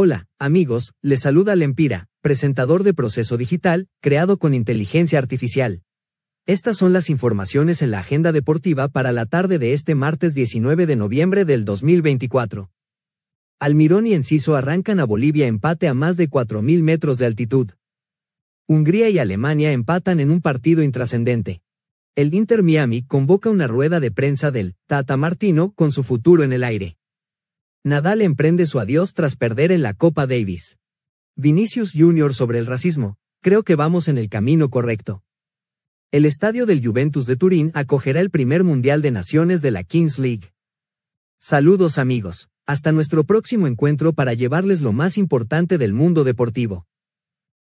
Hola, amigos, les saluda Lempira, presentador de Proceso Digital, creado con inteligencia artificial. Estas son las informaciones en la agenda deportiva para la tarde de este martes 19 de noviembre del 2024. Almirón y Enciso arrancan a Bolivia empate a más de 4.000 metros de altitud. Hungría y Alemania empatan en un partido intrascendente. El Inter Miami convoca una rueda de prensa del Tata Martino con su futuro en el aire. Nadal emprende su adiós tras perder en la Copa Davis. Vinicius Jr. sobre el racismo, creo que vamos en el camino correcto. El estadio del Juventus de Turín acogerá el primer Mundial de Naciones de la Kings League. Saludos amigos, hasta nuestro próximo encuentro para llevarles lo más importante del mundo deportivo.